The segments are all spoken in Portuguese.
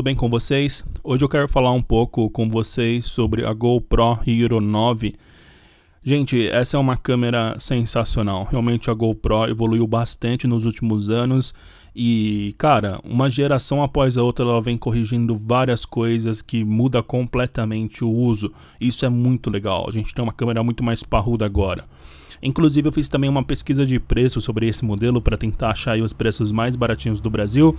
tudo bem com vocês? Hoje eu quero falar um pouco com vocês sobre a GoPro Hero 9. Gente, essa é uma câmera sensacional. Realmente a GoPro evoluiu bastante nos últimos anos e, cara, uma geração após a outra ela vem corrigindo várias coisas que muda completamente o uso. Isso é muito legal. A gente tem uma câmera muito mais parruda agora. Inclusive, eu fiz também uma pesquisa de preço sobre esse modelo para tentar achar os preços mais baratinhos do Brasil.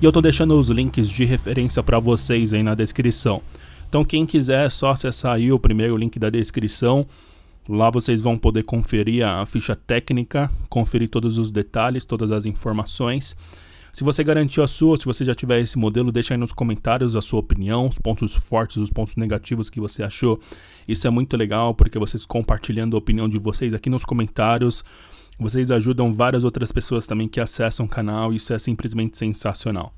E eu tô deixando os links de referência para vocês aí na descrição. Então, quem quiser, é só acessar aí o primeiro link da descrição. Lá vocês vão poder conferir a ficha técnica, conferir todos os detalhes, todas as informações. Se você garantiu a sua, se você já tiver esse modelo, deixa aí nos comentários a sua opinião, os pontos fortes, os pontos negativos que você achou. Isso é muito legal porque vocês compartilhando a opinião de vocês aqui nos comentários, vocês ajudam várias outras pessoas também que acessam o canal, isso é simplesmente sensacional.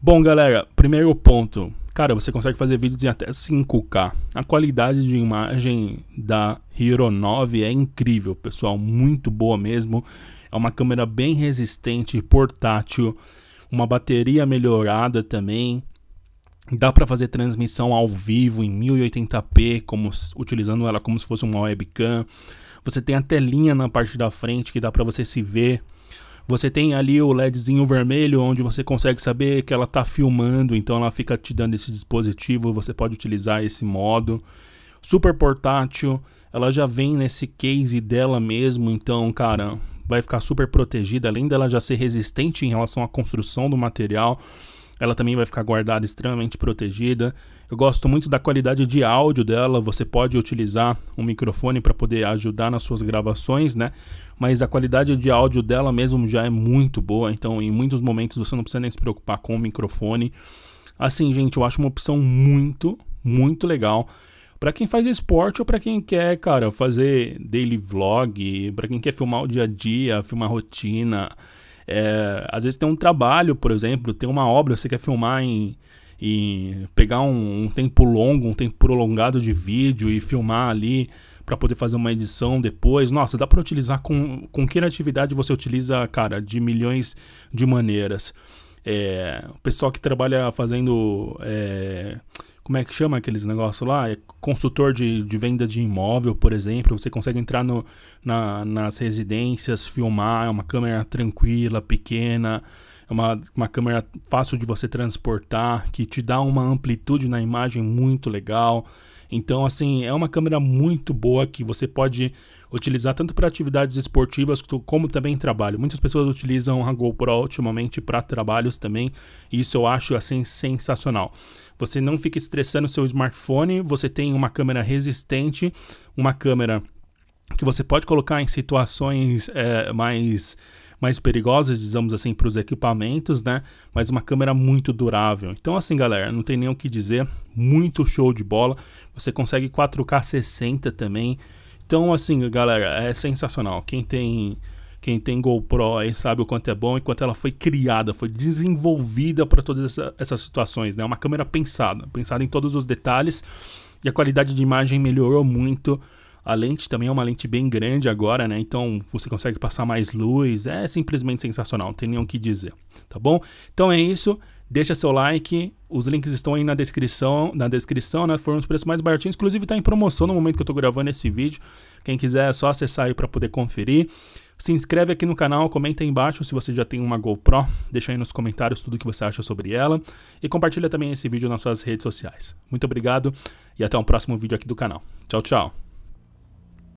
Bom, galera, primeiro ponto. Cara, você consegue fazer vídeos em até 5K. A qualidade de imagem da Hero 9 é incrível, pessoal, muito boa mesmo. É uma câmera bem resistente portátil, uma bateria melhorada também. Dá para fazer transmissão ao vivo em 1080p, como, utilizando ela como se fosse uma webcam. Você tem a telinha na parte da frente que dá para você se ver. Você tem ali o LEDzinho vermelho, onde você consegue saber que ela está filmando, então ela fica te dando esse dispositivo, você pode utilizar esse modo. Super portátil, ela já vem nesse case dela mesmo, então, cara, vai ficar super protegida, além dela já ser resistente em relação à construção do material ela também vai ficar guardada extremamente protegida. Eu gosto muito da qualidade de áudio dela, você pode utilizar um microfone para poder ajudar nas suas gravações, né? Mas a qualidade de áudio dela mesmo já é muito boa, então em muitos momentos você não precisa nem se preocupar com o microfone. Assim, gente, eu acho uma opção muito, muito legal. Para quem faz esporte ou para quem quer, cara, fazer daily vlog, para quem quer filmar o dia a dia, filmar rotina. É, às vezes tem um trabalho, por exemplo, tem uma obra, você quer filmar em, e pegar um, um, tempo longo, um tempo prolongado de vídeo e filmar ali para poder fazer uma edição depois. Nossa, dá para utilizar com, com que atividade você utiliza, cara, de milhões de maneiras. É, o pessoal que trabalha fazendo é, como é que chama aqueles negócios lá? É consultor de, de venda de imóvel, por exemplo. Você consegue entrar no, na, nas residências, filmar, é uma câmera tranquila, pequena, é uma, uma câmera fácil de você transportar, que te dá uma amplitude na imagem muito legal. Então, assim, é uma câmera muito boa que você pode utilizar tanto para atividades esportivas como também trabalho. Muitas pessoas utilizam a GoPro ultimamente para trabalhos também, e isso eu acho assim sensacional. Você não fica estressado expressar o seu smartphone. Você tem uma câmera resistente, uma câmera que você pode colocar em situações é, mais mais perigosas, digamos assim, para os equipamentos, né? Mas uma câmera muito durável. Então, assim, galera, não tem nem o que dizer. Muito show de bola. Você consegue 4K 60 também. Então, assim, galera, é sensacional. Quem tem quem tem GoPro aí sabe o quanto é bom e quanto ela foi criada, foi desenvolvida para todas essa, essas situações, né? É uma câmera pensada, pensada em todos os detalhes e a qualidade de imagem melhorou muito. A lente também é uma lente bem grande agora, né? Então você consegue passar mais luz. É simplesmente sensacional, não tem nem o que dizer, tá bom? Então é isso. Deixa seu like, os links estão aí na descrição, na descrição, né? Foram os preços mais baratinhos, inclusive está em promoção no momento que eu estou gravando esse vídeo. Quem quiser é só acessar aí para poder conferir. Se inscreve aqui no canal, comenta aí embaixo se você já tem uma GoPro, deixa aí nos comentários tudo que você acha sobre ela e compartilha também esse vídeo nas suas redes sociais. Muito obrigado e até o um próximo vídeo aqui do canal. Tchau, tchau.